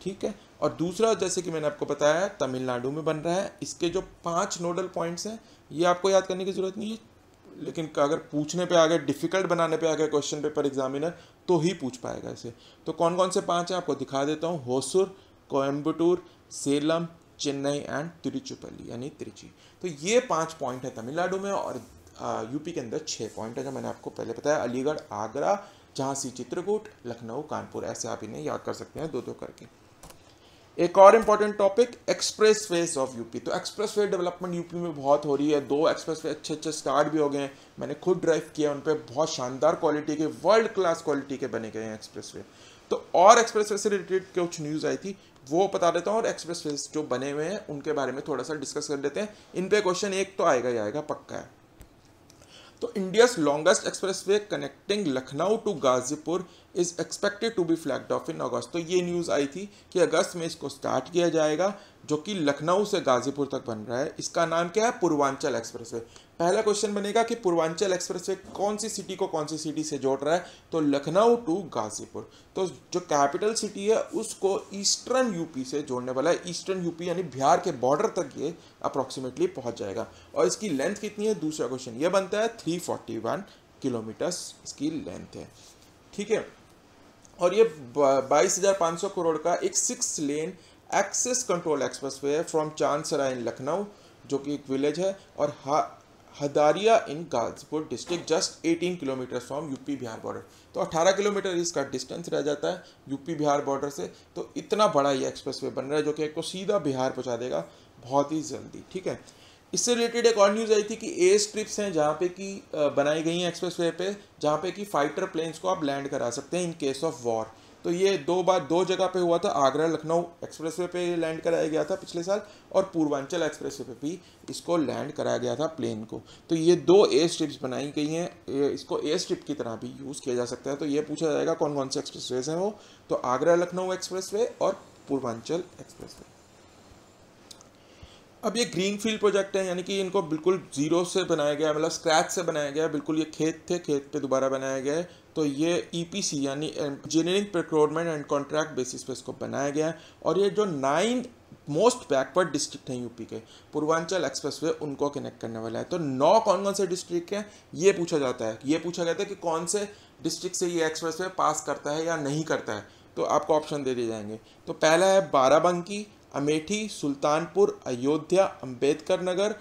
ठीक है और दूसरा जैसे कि मैंने आपको बताया तमिलनाडु में बन रहा है इसके जो पाँच नोडल पॉइंट्स हैं ये आपको याद करने की ज़रूरत नहीं है लेकिन अगर पूछने पे आ गए डिफ़िकल्ट बनाने पे आ गए क्वेश्चन पेपर एग्जामिनर तो ही पूछ पाएगा इसे तो कौन कौन से पांच हैं आपको दिखा देता हूँ होसुर कोयम्बटूर सेलम चेन्नई एंड तिरुचुपल्ली यानी त्रिची तो ये पांच पॉइंट है तमिलनाडु में और यूपी के अंदर छः पॉइंट है जो मैंने आपको पहले बताया अलीगढ़ आगरा झांसी चित्रकूट लखनऊ कानपुर ऐसे आप इन्हें याद कर सकते हैं दो दो करके एक और important topic expressways of UP तो एक्सप्रेस वे डेवलपमेंट यूपी में बहुत हो रही है दो एक्सप्रेस वे अच्छे अच्छे स्टार्ट भी हो गए हैं मैंने खुद ड्राइव किया उन पर बहुत शानदार क्वालिटी के वर्ल्ड क्लास क्वालिटी के बने गए हैं एक्सप्रेस वे तो और एक्सप्रेस वे से रिलेटेड कुछ न्यूज़ आई थी वो बता देता हूँ और एक्सप्रेस वेज जो बने हुए हैं उनके बारे में थोड़ा सा डिस्कस कर लेते हैं इन पे क्वेश्चन एक तो आएगा ही आएगा पक्का है तो India's longest expressway connecting Lucknow to Ghazipur is expected to be flagged off in अगस्त तो ये न्यूज़ आई थी कि अगस्त में इसको स्टार्ट किया जाएगा जो कि लखनऊ से गाजीपुर तक बन रहा है इसका नाम क्या है पूर्वांचल एक्सप्रेस वे पहला क्वेश्चन बनेगा कि पूर्वांचल एक्सप्रेस वे कौन सी सिटी को कौन सी सिटी से जोड़ रहा है तो लखनऊ टू गाजीपुर तो जो कैपिटल सिटी है उसको ईस्टर्न यूपी से जोड़ने वाला है ईस्टर्न यूपी यानी बिहार के बॉर्डर तक ये अप्रॉक्सीमेटली पहुंच जाएगा और इसकी लेंथ कितनी है दूसरा क्वेश्चन ये बनता है थ्री फोर्टी वन किलोमीटर्स इसकी लेंथ है ठीक है और ये बाईस हज़ार पाँच सौ करोड़ का एक six lane access control expressway है फ्रॉम चांदसरा इन लखनऊ जो कि एक विलेज है और हा Haidaria in Ghazipur district just 18 kilometre from UP Bihar border तो 18 किलोमीटर इसका डिस्टेंस रह जाता है यूपी बिहार बॉर्डर से तो इतना बड़ा ये एक्सप्रेसवे बन रहा है जो कि आपको सीधा बिहार पहुंचा देगा बहुत ही जल्दी ठीक है इससे रिलेटेड एक और न्यूज़ आई थी कि एयर स्ट्रिप्स हैं जहाँ पे कि बनाई गई हैं एक्सप्रेस वे पे जहाँ पे कि फाइटर प्लेन्स को आप लैंड करा सकते हैं इन केस ऑफ वॉर तो ये दो बार दो जगह पे हुआ था आगरा लखनऊ एक्सप्रेसवे पे लैंड कराया गया था पिछले साल और पूर्वांचल एक्सप्रेसवे पे भी इसको लैंड कराया गया था प्लेन को तो ये दो एयर स्ट्रिप्स बनाई गई हैं इसको एयर स्ट्रिप की तरह भी यूज़ किया जा सकता है तो ये पूछा जाएगा कौन कौन से एक्सप्रेस हैं वो तो आगरा लखनऊ एक्सप्रेस और पूर्वांचल एक्सप्रेस अब ये ग्रीन फील्ड प्रोजेक्ट है यानी कि इनको बिल्कुल जीरो से बनाया गया मतलब स्क्रैच से बनाया गया बिल्कुल ये खेत थे खेत पे दोबारा बनाया गया तो ये ईपीसी e यानी engineering procurement and contract basis पे इसको बनाया गया है और ये जो नाइन मोस्ट बैकवर्ड डिस्ट्रिक्ट हैं यूपी के पूर्वांचल वे उनको कनेक्ट करने वाला है तो नौ कौन कौन से डिस्ट्रिक्ट हैं ये पूछा जाता है ये पूछा जाता है कि कौन से डिस्ट्रिक्ट से ये वे पास करता है या नहीं करता है तो आपको ऑप्शन दे दिए जाएंगे तो पहला है बाराबंकी अमेठी सुल्तानपुर अयोध्या अंबेडकर नगर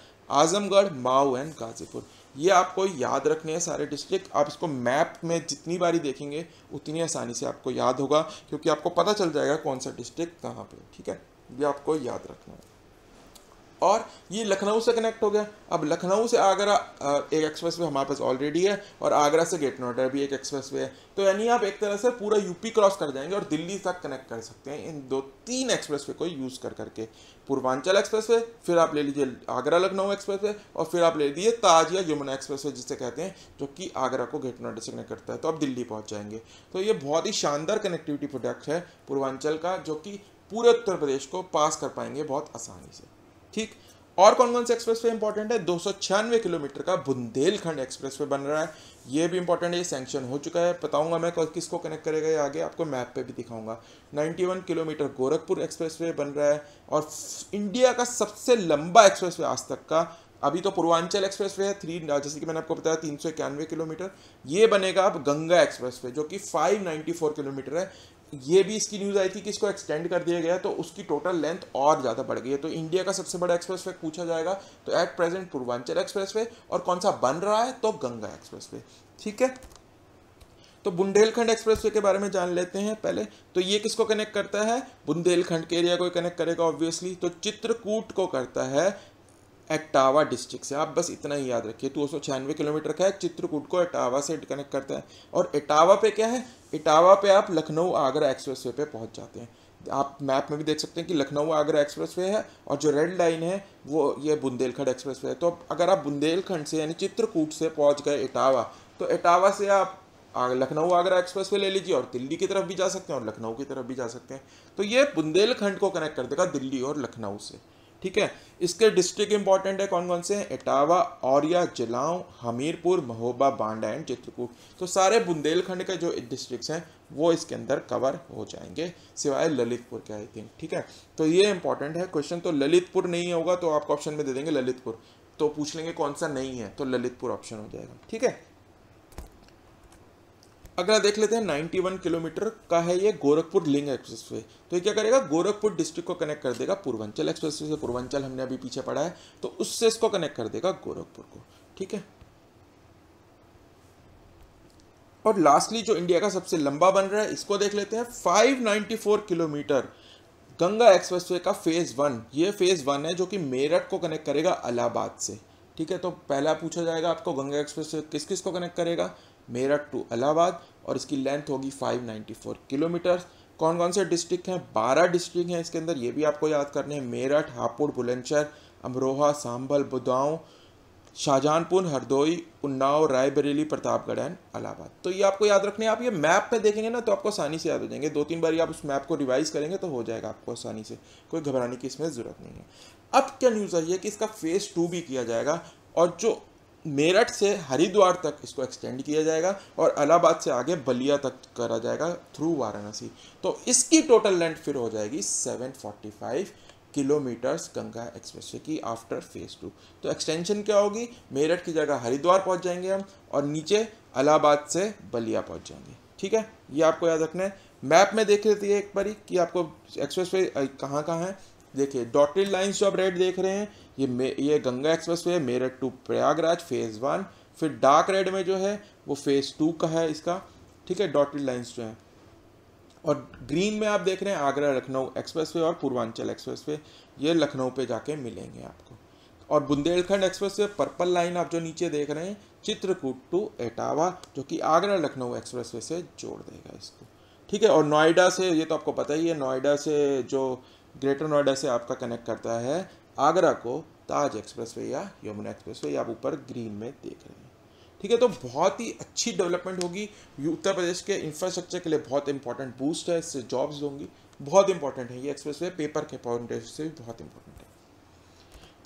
आजमगढ़ माओ एंड गाजीपुर ये आपको याद रखने हैं सारे डिस्ट्रिक्ट आप इसको मैप में जितनी बारी देखेंगे उतनी आसानी से आपको याद होगा क्योंकि आपको पता चल जाएगा कौन सा डिस्ट्रिक्ट कहाँ पे ठीक है ये आपको याद रखना है और ये लखनऊ से कनेक्ट हो गया अब लखनऊ से आगरा एक एक्सप्रेस वे हमारे पास ऑलरेडी है और आगरा से गेट नोएडा भी एक एक्सप्रेस वे है तो यानी आप एक तरह से पूरा यूपी क्रॉस कर जाएंगे और दिल्ली तक कनेक्ट कर सकते हैं इन दो तीन एक्सप्रेस वे को यूज़ कर करके पूर्वांचल एक्सप्रेस वे फिर आप ले लीजिए आगरा लखनऊ एक्सप्रेस वे और फिर आप ले लीजिए ताज या यमुना एक्सप्रेस वे जिसे कहते हैं जो कि आगरा को गेट नोएडा से कनेक्ट करता है तो आप दिल्ली पहुँच जाएंगे तो ये बहुत ही शानदार कनेक्टिविटी प्रोडक्ट है पूर्वांचल का जो कि पूरे उत्तर प्रदेश को पास कर पाएंगे बहुत आसानी से ठीक और कौन कौन से एक्सप्रेस वे इंपॉर्टेंट है दो किलोमीटर का बुंदेलखंड एक्सप्रेस वे बन रहा है ये भी इंपॉर्टेंट है ये सैंक्शन हो चुका है बताऊंगा मैं किसको कनेक्ट करेगा ये आगे आपको मैप पे भी दिखाऊंगा 91 किलोमीटर गोरखपुर एक्सप्रेस वे बन रहा है और इंडिया का सबसे लंबा एक्सप्रेस वे आज तक का अभी तो पूर्वांचल एक्सप्रेस वे है थ्री जैसे कि मैंने आपको बताया तीन किलोमीटर ये बनेगा अब गंगा एक्सप्रेस वे जो कि फोर किलोमीटर है ये भी इसकी न्यूज़ आई थी कि इसको एक्सटेंड कर दिया गया तो उसकी टोटल लेंथ और ज़्यादा बढ़ गई है तो इंडिया का सबसे बड़ा एक्सप्रेस वे पूछा जाएगा तो at present Purvanchal expressway और कौन सा बन रहा है तो गंगा एक्सप्रेस वे ठीक है तो बुंदेलखंड एक्सप्रेस वे के बारे में जान लेते हैं पहले तो ये किसको कनेक्ट करता है बुंदेलखंड के एरिया को कनेक्ट करेगा ऑब्वियसली तो चित्रकूट को करता है एटावा डिस्ट्रिक्ट से आप बस इतना ही याद रखिए दो सौ छियानवे किलोमीटर का है चित्रकूट को एटावा से कनेक्ट करता है और एटावा पे क्या है इटावा पे आप लखनऊ आगरा एक्सप्रेस वे पर पहुँच जाते हैं आप मैप में भी देख सकते हैं कि लखनऊ आगरा एक्सप्रेस वे है और जो रेड लाइन है वो ये बुंदेलखंड एक्सप्रेस वे है तो अगर आप बुंदेलखंड से यानी चित्रकूट से पहुँच गए इटावा तो इटावा से आप लखनऊ आगरा एक्सप्रेस वे ले लीजिए और दिल्ली की तरफ भी जा सकते हैं और लखनऊ की तरफ भी जा सकते हैं तो ये बुंदेलखंड को कनेक्ट कर देगा दिल्ली और लखनऊ से ठीक है इसके डिस्ट्रिक्ट इंपॉर्टेंट है कौन कौन से इटावा औरिया जलाव हमीरपुर महोबा बांडा एंड चित्रकूट तो सारे बुंदेलखंड के जो डिस्ट्रिक्ट्स हैं वो इसके अंदर कवर हो जाएंगे सिवाय ललितपुर के आई थिंक ठीक है तो ये इंपॉर्टेंट है क्वेश्चन तो ललितपुर नहीं होगा तो आपको ऑप्शन में दे देंगे ललितपुर तो पूछ लेंगे कौन सा नहीं है तो ललितपुर ऑप्शन हो जाएगा ठीक है अगला देख लेते हैं 91 किलोमीटर का है ये गोरखपुर लिंग एक्सप्रेसवे तो ये क्या करेगा गोरखपुर डिस्ट्रिक्ट को कनेक्ट कर देगा पूर्वांचल एक्सप्रेसवे से पूर्वांचल हमने अभी पीछे पढ़ा है तो उससे इसको कनेक्ट कर देगा गोरखपुर को ठीक है और लास्टली जो इंडिया का सबसे लंबा बन रहा है इसको देख लेते हैं फाइव किलोमीटर गंगा एक्सप्रेस का फेज़ वन ये फेज़ वन है जो कि मेरठ को कनेक्ट करेगा अलाहाबाद से ठीक है तो पहला पूछा जाएगा आपको गंगा एक्सप्रेस किस किस को कनेक्ट करेगा मेरठ टू इलाहाबाद और इसकी लेंथ होगी 594 किलोमीटर्स कौन कौन से डिस्ट्रिक्ट हैं बारह डिस्ट्रिक्ट हैं इसके अंदर ये भी आपको याद करने हैं मेरठ हापुड़ बुलंदशहर अमरोहा सांभल बुदाऊँ शाहजहानपुर हरदोई उन्नाव रायबरेली प्रतापगढ़ एंड अलाहाबाद तो ये आपको याद रखने आप ये मैप पे देखेंगे ना तो आपको आसानी से याद हो जाएंगे दो तीन बार आप उस मैप को रिवाइज करेंगे तो हो जाएगा आपको आसानी से कोई घबराने की इसमें ज़रूरत नहीं है अब क्या न्यूज़ आई है कि इसका फेज़ टू भी किया जाएगा और जो मेरठ से हरिद्वार तक इसको एक्सटेंड किया जाएगा और अलाहाबाद से आगे बलिया तक करा जाएगा थ्रू वाराणसी तो इसकी टोटल लेंथ फिर हो जाएगी 745 किलोमीटर्स गंगा एक्सप्रेस की आफ्टर फेज टू तो एक्सटेंशन क्या होगी मेरठ की जगह हरिद्वार पहुंच जाएंगे हम और नीचे अलाहाबाद से बलिया पहुंच जाएंगे ठीक है ये आपको याद रखना है मैप में देख लेती है एक बारी कि आपको एक्सप्रेस वे कहाँ कहाँ है देखिए डॉटेड लाइन्स जो आप रेड देख रहे हैं ये ये Ganga expressway Meerut to Prayagraj phase one फिर डार्क रेड में जो है वो फेज़ टू का है इसका ठीक है डॉटेड लाइन्स जो हैं और ग्रीन में आप देख रहे हैं आगरा लखनऊ एक्सप्रेस और पूर्वांचल एक्सप्रेस ये लखनऊ पर जाके मिलेंगे आपको और बुंदेलखंड वे पर्पल लाइन आप जो नीचे देख रहे हैं चित्रकूट टू एटावा जो कि आगरा लखनऊ एक्सप्रेसवे से जोड़ देगा इसको ठीक है और नोएडा से ये तो आपको पता ही है नोएडा से जो ग्रेटर नोएडा से आपका कनेक्ट करता है आगरा को ताज एक्सप्रेसवे या यमुना एक्सप्रेसवे आप ऊपर ग्रीन में देख रहे हैं ठीक है तो बहुत ही अच्छी डेवलपमेंट होगी उत्तर प्रदेश के इंफ्रास्ट्रक्चर के लिए बहुत इंपॉर्टेंट बूस्ट है इससे जॉब्स होंगी बहुत इंपॉर्टेंट है ये एक्सप्रेसवे पेपर के पॉइंट से भी बहुत इंपॉर्टेंट है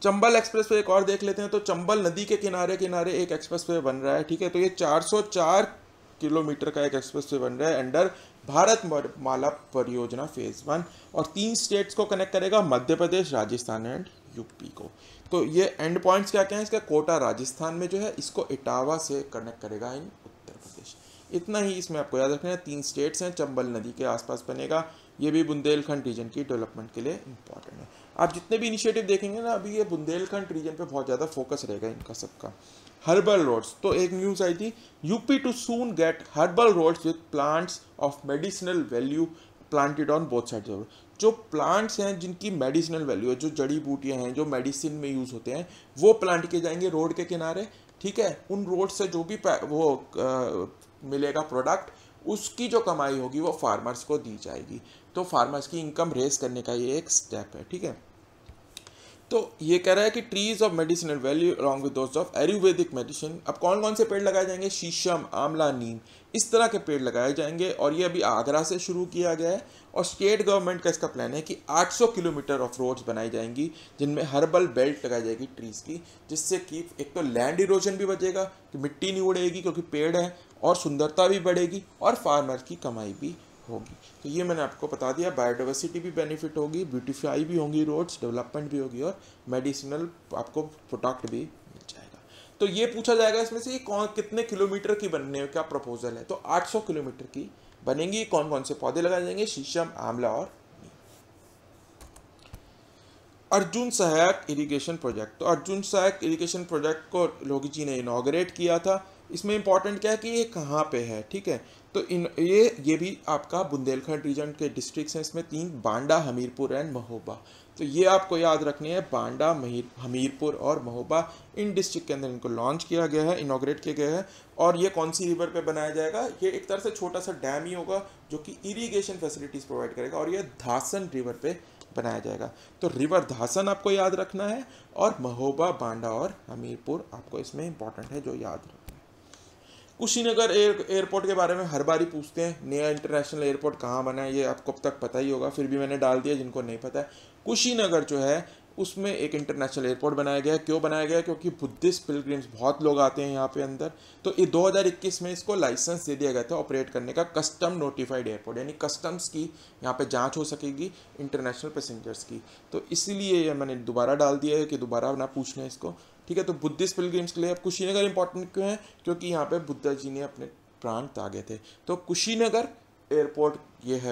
चंबल वे एक और देख लेते हैं तो चंबल नदी के किनारे किनारे एक वे बन रहा है ठीक है तो ये चार किलोमीटर का एक वे बन रहा है अंडर भारत माला परियोजना फेज़ वन और तीन स्टेट्स को कनेक्ट करेगा मध्य प्रदेश राजस्थान एंड यूपी को तो ये एंड पॉइंट्स क्या क्या हैं इसका कोटा राजस्थान में जो है इसको इटावा से कनेक्ट करेगा इन उत्तर प्रदेश इतना ही इसमें आपको याद रखना है तीन स्टेट्स हैं चंबल नदी के आसपास बनेगा ये भी बुंदेलखंड रीजन की डेवलपमेंट के लिए इंपॉर्टेंट है आप जितने भी इनिशिएटिव देखेंगे ना अभी ये बुंदेलखंड रीजन पे बहुत ज़्यादा फोकस रहेगा इनका सबका हर्बल रोड्स तो एक न्यूज आई थी UP to soon get herbal roads with plants of medicinal value planted on both side of जो प्लांट्स हैं जिनकी मेडिसिनल वैल्यू है जो जड़ी बूटियाँ हैं जो मेडिसिन में यूज़ होते हैं वो प्लांट किए जाएंगे रोड के किनारे ठीक है उन रोड से जो भी वो आ, मिलेगा प्रोडक्ट उसकी जो कमाई होगी वो फार्मर्स को दी जाएगी तो फार्मर्स की इनकम रेस करने का ये एक स्टेप है ठीक है तो ये कह रहा है कि trees of medicinal value along with दोस्त ऑफ आयुर्वेदिक मेडिसिन अब कौन कौन से पेड़ लगाए जाएंगे शीशम आंवला नीम इस तरह के पेड़ लगाए जाएंगे और ये अभी आगरा से शुरू किया गया है और स्टेट गवर्नमेंट का इसका प्लान है कि 800 किलोमीटर ऑफ रोड्स बनाई जाएंगी जिनमें हर्बल बेल्ट लगाई जाएगी ट्रीज़ की जिससे कि एक तो लैंड इरोजन भी बचेगा कि मिट्टी नहीं उड़ेगी क्योंकि पेड़ है और सुंदरता भी बढ़ेगी और फार्मर की कमाई भी होगी तो ये मैंने आपको बता दिया बायोडाइवर्सिटी भी बेनिफिट होगी ब्यूटीफाई भी होंगी रोड्स डेवलपमेंट भी होगी और मेडिसिनल आपको प्रोडक्ट भी मिल जाएगा तो ये पूछा जाएगा इसमें से ये कौन कितने किलोमीटर की बनने का प्रपोजल है तो 800 किलोमीटर की बनेंगी कौन कौन से पौधे लगाए जाएंगे शीशम आंवला और अर्जुन सहायक इरिगेशन प्रोजेक्ट तो अर्जुन सहायक इरिगेशन प्रोजेक्ट को लोगी जी ने इनाग्रेट किया था इसमें इंपॉर्टेंट क्या है कि ये कहाँ पे है ठीक है तो इन ये ये भी आपका बुंदेलखंड रीजन के डिस्ट्रिक्ट हैं इसमें तीन बांडा हमीरपुर एंड महोबा तो ये आपको याद रखनी है बांडा महीर हमीरपुर और महोबा इन डिस्ट्रिक्ट के अंदर इनको लॉन्च किया गया है इनाग्रेट किया गया है और ये कौन सी रिवर पे बनाया जाएगा ये एक तरह से छोटा सा डैम ही होगा जो कि इरीगेशन फैसिलिटीज़ प्रोवाइड करेगा और ये धासन रिवर पर बनाया जाएगा तो रिवर धासन आपको याद रखना है और महोबा बांडा और हमीरपुर आपको इसमें इंपॉर्टेंट है जो याद रखना कुशीनगर एयर एयरपोर्ट के बारे में हर बार ही पूछते हैं नया इंटरनेशनल एयरपोर्ट कहाँ बना है ये आपको अब तक पता ही होगा फिर भी मैंने डाल दिया जिनको नहीं पता है कुशीनगर जो है उसमें एक इंटरनेशनल एयरपोर्ट बनाया गया है क्यों बनाया गया क्योंकि बुद्धिस्ट पिलग्रिम्स बहुत लोग आते हैं यहाँ पे अंदर तो ये 2021 में इसको लाइसेंस दे दिया गया था ऑपरेट करने का कस्टम नोटिफाइड एयरपोर्ट यानी कस्टम्स की यहाँ पे जांच हो सकेगी इंटरनेशनल पैसेंजर्स की तो इसीलिए मैंने दोबारा डाल दिया है कि दोबारा ना पूछना इसको ठीक है तो बुद्धिस्ट पिलग्रिम्स के लिए अब कुशीनगर इंपॉर्टेंट क्यों है क्योंकि यहाँ पे बुद्धा जी ने अपने प्राण त्यागे थे तो कुशीनगर एयरपोर्ट ये है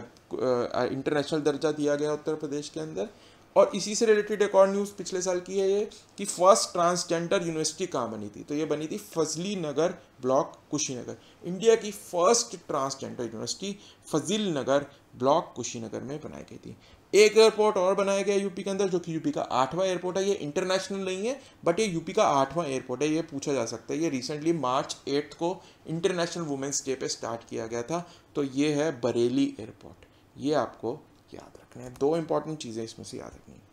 इंटरनेशनल दर्जा दिया गया उत्तर प्रदेश के अंदर और इसी से रिलेटेड एक और न्यूज़ पिछले साल की है ये कि फर्स्ट ट्रांसजेंडर यूनिवर्सिटी कहाँ बनी थी तो ये बनी थी फजली नगर ब्लॉक कुशीनगर इंडिया की first transgender university Fazil Nagar block Kushinagar में बनाई गई थी एक एयरपोर्ट और बनाया गया यूपी के अंदर जो कि यूपी का आठवां एयरपोर्ट है ये इंटरनेशनल नहीं है बट ये यूपी का आठवां एयरपोर्ट है ये पूछा जा सकता है ये रिसेंटली मार्च एट्थ को इंटरनेशनल वुमेंस डे पे स्टार्ट किया गया था तो ये है बरेली एयरपोर्ट ये आपको याद रखना है दो इंपॉर्टेंट चीज़ें इसमें से याद रखनी है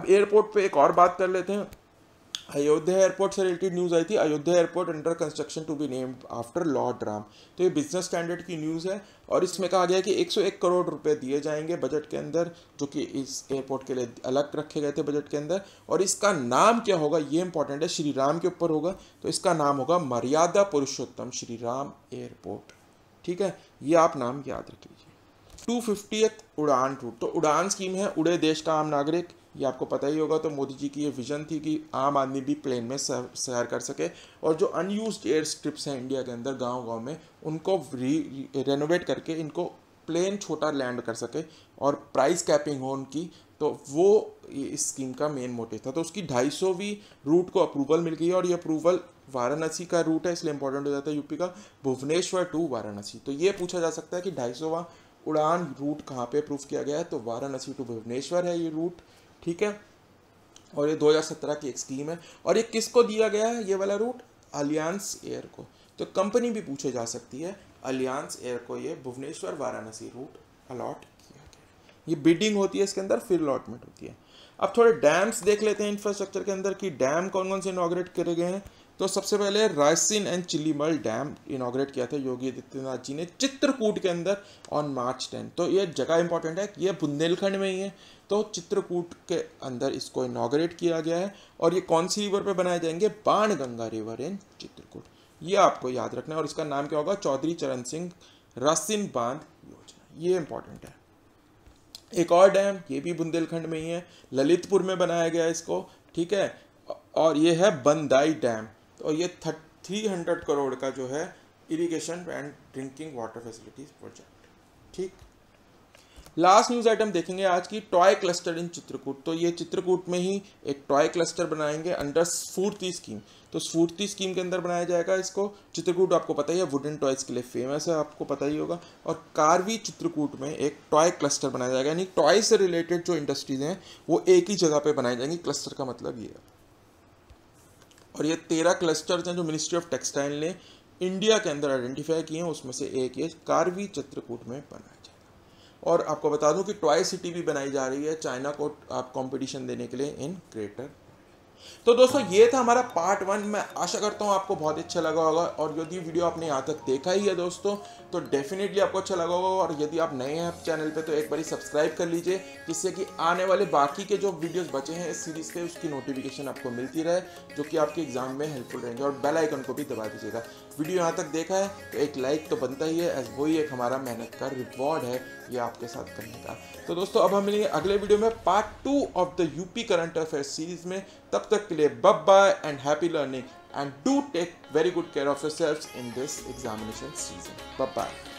अब एयरपोर्ट पर एक और बात कर लेते हैं अयोध्या एयरपोर्ट से रिलेटेड न्यूज़ आई थी Ayodhya airport under construction to be named after lord Ram तो ये बिजनेस स्टैंडर्ड की न्यूज़ है और इसमें कहा गया कि 101 करोड़ रुपए दिए जाएंगे बजट के अंदर जो कि इस एयरपोर्ट के लिए अलग रखे गए थे बजट के अंदर और इसका नाम क्या होगा ये इंपॉर्टेंट है श्री राम के ऊपर होगा तो इसका नाम होगा मर्यादा पुरुषोत्तम श्री राम एयरपोर्ट ठीक है ये आप नाम याद रख लीजिए टू उड़ान रूट तो उड़ान स्कीम है उड़े देश का आम नागरिक ये आपको पता ही होगा तो मोदी जी की ये विज़न थी कि आम आदमी भी प्लेन में सैर कर सके और जो अनयूज एयर स्ट्रिप्स हैं इंडिया के अंदर गाँव गाँव में उनको री रेनोवेट करके इनको प्लेन छोटा लैंड कर सके और प्राइस कैपिंग हो उनकी तो वो इस स्कीम का मेन मोटिव था तो उसकी ढाई सौवीं रूट को अप्रूवल मिल गई और ये अप्रूवल वाराणसी का रूट है इसलिए इंपॉर्टेंट हो जाता है यूपी का भुवनेश्वर टू वाराणसी तो ये पूछा जा सकता है कि ढाई उड़ान रूट कहाँ पे अप्रूव किया गया है तो वाराणसी टू भुवनेश्वर है ये रूट ठीक है और ये 2017 की एक स्कीम है और ये किसको दिया गया है ये वाला रूट अलियांस एयर को तो कंपनी भी पूछे जा सकती है अलियांस एयर को ये भुवनेश्वर वाराणसी रूट अलॉट किया गया ये बिडिंग होती है इसके अंदर फिर अलॉटमेंट होती है अब थोड़े डैम्स देख लेते हैं इंफ्रास्ट्रक्चर के अंदर कि डैम कौन कौन से इनाग्रेट करे गए हैं तो सबसे पहले Rasin and Chillimal dam inaugurate किया था योगी आदित्यनाथ जी ने चित्रकूट के अंदर ऑन मार्च टेन तो ये जगह इंपॉर्टेंट है ये बुंदेलखंड में ही है तो चित्रकूट के अंदर इसको इनाग्रेट किया गया है और ये कौन सी रिवर पे बनाए जाएंगे बाण गंगा रिवर इन चित्रकूट ये आपको याद रखना है और इसका नाम क्या होगा चौधरी चरण सिंह रसिन बांध योजना ये इंपॉर्टेंट है एक और डैम ये भी बुंदेलखंड में ही है ललितपुर में बनाया गया इसको ठीक है और ये है बंदाई डैम तो ये थ्री हंड्रेड करोड़ का जो है irrigation and drinking water facilities project ठीक लास्ट न्यूज़ आइटम देखेंगे आज की टॉय क्लस्टर इन चित्रकूट तो ये चित्रकूट में ही एक टॉय क्लस्टर बनाएंगे अंडर स्फूर्ति स्कीम तो स्फूर्ति स्कीम के अंदर बनाया जाएगा इसको चित्रकूट आपको पता ही है वुडन टॉयज़ के लिए फेमस है आपको पता ही होगा और कारवी चित्रकूट में एक टॉय क्लस्टर बनाया जाएगा यानी टॉय से रिलेटेड जो इंडस्ट्रीज़ हैं वो एक ही जगह पर बनाई जाएंगी क्लस्टर का मतलब ये है और ये तेरह क्लस्टर्स हैं जो मिनिस्ट्री ऑफ टेक्सटाइल ने इंडिया के अंदर आइडेंटिफाई किए हैं उसमें से एक ये कारवी चित्रकूट में बना और आपको बता दूं कि टॉय सिटी भी बनाई जा रही है चाइना को आप कंपटीशन देने के लिए इन ग्रेटर तो दोस्तों ये था हमारा पार्ट वन मैं आशा करता हूँ आपको बहुत अच्छा लगा होगा और यदि वीडियो आपने यहाँ तक देखा ही है दोस्तों तो डेफिनेटली आपको अच्छा लगा होगा और यदि आप नए हैं चैनल पे तो एक बार सब्सक्राइब कर लीजिए जिससे कि आने वाले बाकी के जो वीडियोस बचे हैं इस सीरीज़ के उसकी नोटिफिकेशन आपको मिलती रहे जो कि आपके एग्जाम में हेल्पफुल रहेंगे और बेल आइकन को भी दबा दीजिएगा वीडियो यहाँ तक देखा है तो एक लाइक तो बनता ही है एज वही एक हमारा मेहनत का रिवॉर्ड है ये आपके साथ करने का तो दोस्तों अब हम मिलेंगे अगले वीडियो में part two of the UP current affair series में तब तक के लिए bye bye and happy learning and do take very good care of yourselves in this examination season. Bye bye.